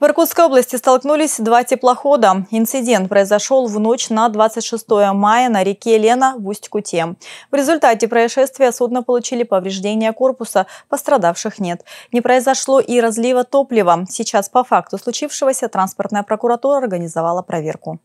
В Иркутской области столкнулись два теплохода. Инцидент произошел в ночь на 26 мая на реке Лена в Усть-Куте. В результате происшествия судно получили повреждения корпуса, пострадавших нет. Не произошло и разлива топлива. Сейчас по факту случившегося транспортная прокуратура организовала проверку.